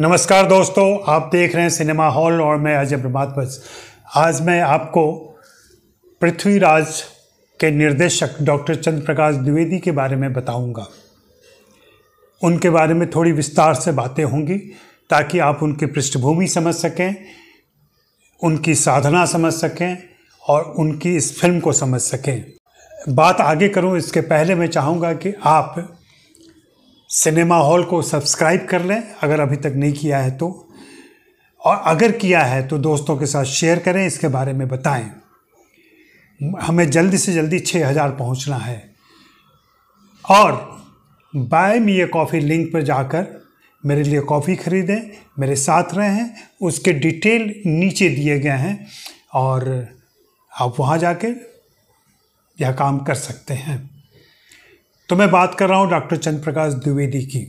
नमस्कार दोस्तों आप देख रहे हैं सिनेमा हॉल और मैं अजय प्रभात आज मैं आपको पृथ्वीराज के निर्देशक डॉक्टर चंद्र प्रकाश द्विवेदी के बारे में बताऊंगा उनके बारे में थोड़ी विस्तार से बातें होंगी ताकि आप उनकी पृष्ठभूमि समझ सकें उनकी साधना समझ सकें और उनकी इस फिल्म को समझ सकें बात आगे करूं इसके पहले मैं चाहूँगा कि आप सिनेमा हॉल को सब्सक्राइब कर लें अगर अभी तक नहीं किया है तो और अगर किया है तो दोस्तों के साथ शेयर करें इसके बारे में बताएं हमें जल्दी से जल्दी छः हज़ार पहुँचना है और buy me a coffee link पर जाकर मेरे लिए कॉफ़ी ख़रीदें मेरे साथ रहें उसके डिटेल नीचे दिए गए हैं और आप वहाँ जाकर यह काम कर सकते हैं तो मैं बात कर रहा हूँ डॉक्टर चंद्र प्रकाश द्विवेदी की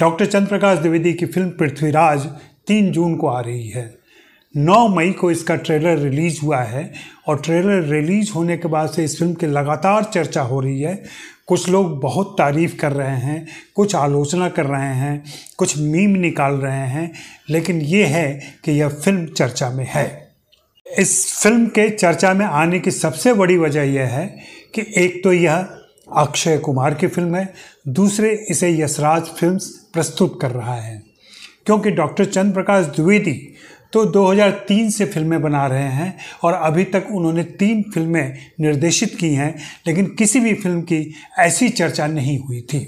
डॉक्टर चंद्र प्रकाश द्विवेदी की फिल्म पृथ्वीराज तीन जून को आ रही है नौ मई को इसका ट्रेलर रिलीज हुआ है और ट्रेलर रिलीज होने के बाद से इस फिल्म की लगातार चर्चा हो रही है कुछ लोग बहुत तारीफ़ कर रहे हैं कुछ आलोचना कर रहे हैं कुछ मीम निकाल रहे हैं लेकिन ये है कि यह फिल्म चर्चा में है इस फिल्म के चर्चा में आने की सबसे बड़ी वजह यह है कि एक तो यह अक्षय कुमार की फिल्म है दूसरे इसे यशराज फिल्म्स प्रस्तुत कर रहा है क्योंकि डॉक्टर चंद्र प्रकाश द्विवेदी तो 2003 से फिल्में बना रहे हैं और अभी तक उन्होंने तीन फिल्में निर्देशित की हैं लेकिन किसी भी फिल्म की ऐसी चर्चा नहीं हुई थी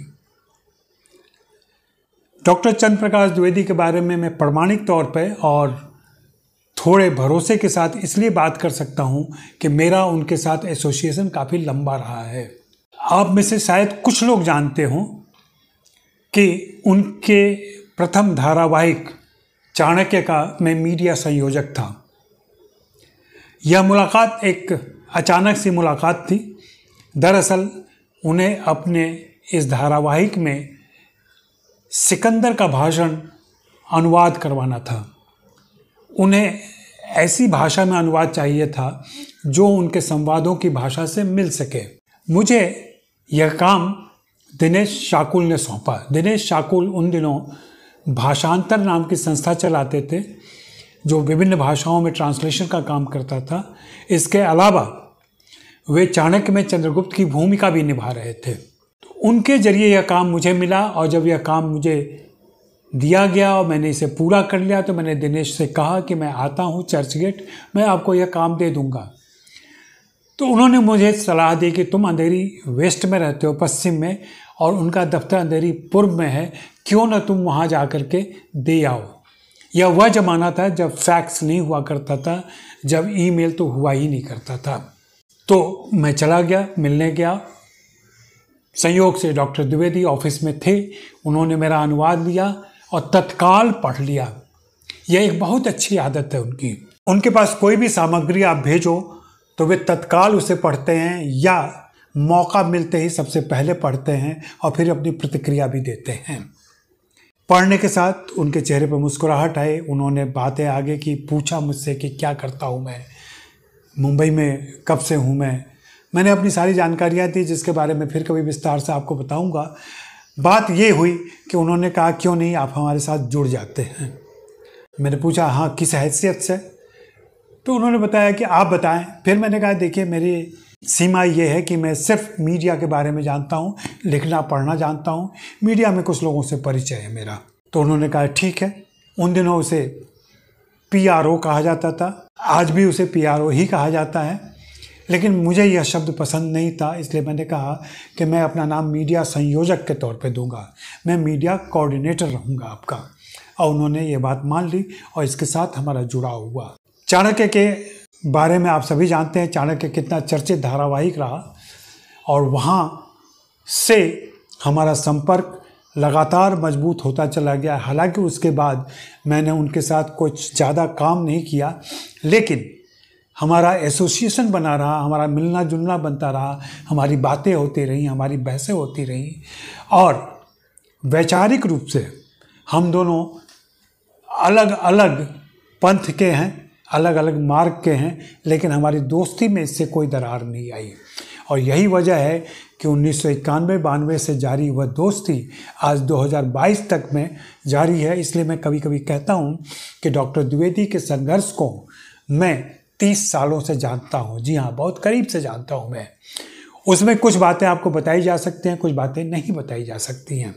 डॉक्टर चंद्र प्रकाश द्विवेदी के बारे में मैं प्रमाणिक तौर पर और थोड़े भरोसे के साथ इसलिए बात कर सकता हूँ कि मेरा उनके साथ एसोसिएशन काफ़ी लंबा रहा है आप में से शायद कुछ लोग जानते हों कि उनके प्रथम धारावाहिक चाणक्य का मैं मीडिया संयोजक था यह मुलाकात एक अचानक सी मुलाकात थी दरअसल उन्हें अपने इस धारावाहिक में सिकंदर का भाषण अनुवाद करवाना था उन्हें ऐसी भाषा में अनुवाद चाहिए था जो उनके संवादों की भाषा से मिल सके मुझे यह काम दिनेश शाकुल ने सौंपा दिनेश शाकुल उन दिनों भाषांतर नाम की संस्था चलाते थे जो विभिन्न भाषाओं में ट्रांसलेशन का काम करता था इसके अलावा वे चाणक्य में चंद्रगुप्त की भूमिका भी निभा रहे थे तो उनके जरिए यह काम मुझे मिला और जब यह काम मुझे दिया गया और मैंने इसे पूरा कर लिया तो मैंने दिनेश से कहा कि मैं आता हूँ चर्च गेट मैं आपको यह काम दे दूँगा तो उन्होंने मुझे सलाह दी कि तुम अंधेरी वेस्ट में रहते हो पश्चिम में और उनका दफ्तर अंधेरी पूर्व में है क्यों ना तुम वहाँ जा कर के दे आओ यह वह ज़माना था जब फैक्स नहीं हुआ करता था जब ईमेल तो हुआ ही नहीं करता था तो मैं चला गया मिलने गया संयोग से डॉक्टर द्विवेदी ऑफिस में थे उन्होंने मेरा अनुवाद लिया और तत्काल पढ़ लिया यह एक बहुत अच्छी आदत है उनकी उनके पास कोई भी सामग्री आप भेजो तो वे तत्काल उसे पढ़ते हैं या मौका मिलते ही सबसे पहले पढ़ते हैं और फिर अपनी प्रतिक्रिया भी देते हैं पढ़ने के साथ उनके चेहरे पर मुस्कुराहट आई उन्होंने बातें आगे की पूछा मुझसे कि क्या करता हूँ मैं मुंबई में कब से हूँ मैं मैंने अपनी सारी जानकारियाँ दी जिसके बारे में फिर कभी विस्तार से आपको बताऊँगा बात ये हुई कि उन्होंने कहा क्यों नहीं आप हमारे साथ जुड़ जाते हैं मैंने पूछा हाँ किस हैसियत से तो उन्होंने बताया कि आप बताएं फिर मैंने कहा देखिए मेरी सीमा ये है कि मैं सिर्फ मीडिया के बारे में जानता हूँ लिखना पढ़ना जानता हूँ मीडिया में कुछ लोगों से परिचय है मेरा तो उन्होंने कहा ठीक है उन दिनों उसे पी कहा जाता था आज भी उसे पी ही कहा जाता है लेकिन मुझे यह शब्द पसंद नहीं था इसलिए मैंने कहा कि मैं अपना नाम मीडिया संयोजक के तौर पे दूंगा मैं मीडिया कोऑर्डिनेटर रहूंगा आपका और उन्होंने ये बात मान ली और इसके साथ हमारा जुड़ाव हुआ चाणक्य के बारे में आप सभी जानते हैं चाणक्य कितना चर्चित धारावाहिक रहा और वहाँ से हमारा संपर्क लगातार मजबूत होता चला गया हालांकि उसके बाद मैंने उनके साथ कुछ ज़्यादा काम नहीं किया लेकिन हमारा एसोसिएशन बना रहा हमारा मिलना जुलना बनता रहा हमारी बातें होती रहीं हमारी बहसें होती रहीं और वैचारिक रूप से हम दोनों अलग अलग पंथ के हैं अलग अलग मार्ग के हैं लेकिन हमारी दोस्ती में इससे कोई दरार नहीं आई और यही वजह है कि उन्नीस सौ इक्यानवे बानवे से जारी वह दोस्ती आज 2022 तक में जारी है इसलिए मैं कभी कभी कहता हूँ कि डॉक्टर द्विवेदी के संघर्ष को मैं तीस सालों से जानता हूँ जी हाँ बहुत करीब से जानता हूँ मैं उसमें कुछ बातें आपको बताई जा सकती हैं कुछ बातें नहीं बताई जा सकती हैं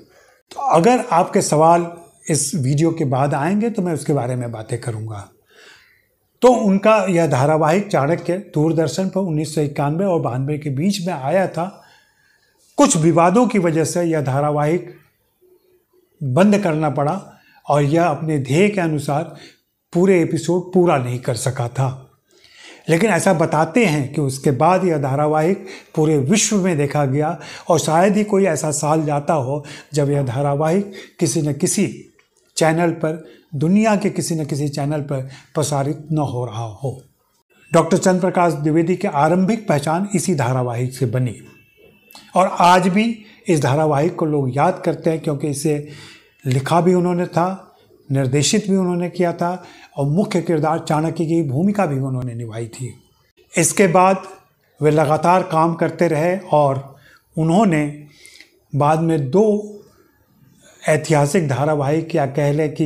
तो अगर आपके सवाल इस वीडियो के बाद आएंगे तो मैं उसके बारे में बातें करूँगा तो उनका यह धारावाहिक चाणक्य दूरदर्शन पर उन्नीस सौ और बानवे के बीच में आया था कुछ विवादों की वजह से यह धारावाहिक बंद करना पड़ा और यह अपने ध्येय के अनुसार पूरे एपिसोड पूरा नहीं कर सका था लेकिन ऐसा बताते हैं कि उसके बाद यह धारावाहिक पूरे विश्व में देखा गया और शायद ही कोई ऐसा साल जाता हो जब यह धारावाहिक किसी न किसी चैनल पर दुनिया के किसी न किसी चैनल पर प्रसारित न हो रहा हो डॉक्टर चंद्र प्रकाश द्विवेदी की आरंभिक पहचान इसी धारावाहिक से बनी और आज भी इस धारावाहिक को लोग याद करते हैं क्योंकि इसे लिखा भी उन्होंने था निर्देशित भी उन्होंने किया था और मुख्य किरदार चाणक्य की भूमिका भी उन्होंने निभाई थी इसके बाद वे लगातार काम करते रहे और उन्होंने बाद में दो ऐतिहासिक धारावाहिक या कह लें कि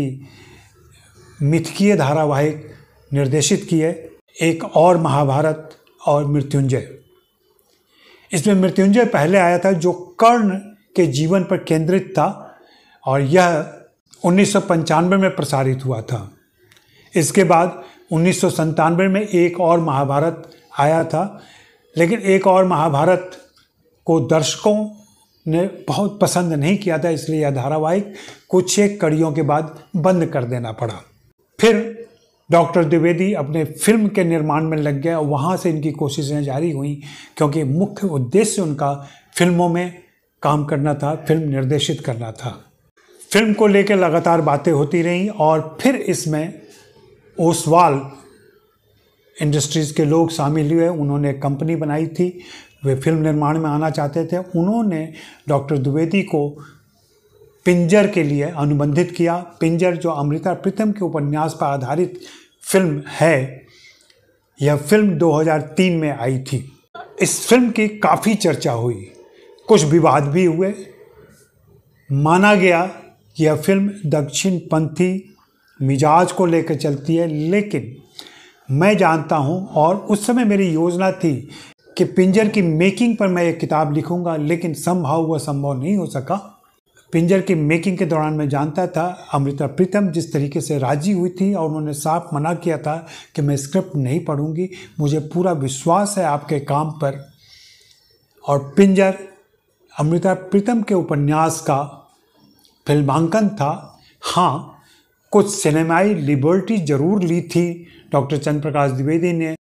मिथकीय धारावाहिक निर्देशित किए एक और महाभारत और मृत्युंजय इसमें मृत्युंजय पहले आया था जो कर्ण के जीवन पर केंद्रित था और यह उन्नीस में प्रसारित हुआ था इसके बाद उन्नीस में एक और महाभारत आया था लेकिन एक और महाभारत को दर्शकों ने बहुत पसंद नहीं किया था इसलिए यह धारावाहिक कुछ एक कड़ियों के बाद बंद कर देना पड़ा फिर डॉक्टर द्विवेदी अपने फिल्म के निर्माण में लग गया वहाँ से इनकी कोशिशें जारी हुई क्योंकि मुख्य उद्देश्य उनका फिल्मों में काम करना था फिल्म निर्देशित करना था फिल्म को लेकर लगातार बातें होती रहीं और फिर इसमें ओसवाल इंडस्ट्रीज़ के लोग शामिल हुए उन्होंने कंपनी बनाई थी वे फिल्म निर्माण में आना चाहते थे उन्होंने डॉक्टर द्विवेदी को पिंजर के लिए अनुबंधित किया पिंजर जो अमृता प्रीतम के उपन्यास पर आधारित फिल्म है यह फिल्म 2003 में आई थी इस फिल्म की काफ़ी चर्चा हुई कुछ विवाद भी हुए माना गया यह फिल्म दक्षिण पंथी मिजाज को लेकर चलती है लेकिन मैं जानता हूं और उस समय मेरी योजना थी कि पिंजर की मेकिंग पर मैं एक किताब लिखूंगा लेकिन संभव वह संभव नहीं हो सका पिंजर की मेकिंग के दौरान मैं जानता था अमृता प्रीतम जिस तरीके से राजी हुई थी और उन्होंने साफ मना किया था कि मैं स्क्रिप्ट नहीं पढ़ूंगी मुझे पूरा विश्वास है आपके काम पर और पिंजर अमृता प्रीतम के उपन्यास का फिल्मांकन था हाँ कुछ सिनेमाई लिबर्टी ज़रूर ली थी डॉक्टर चंद्र प्रकाश द्विवेदी ने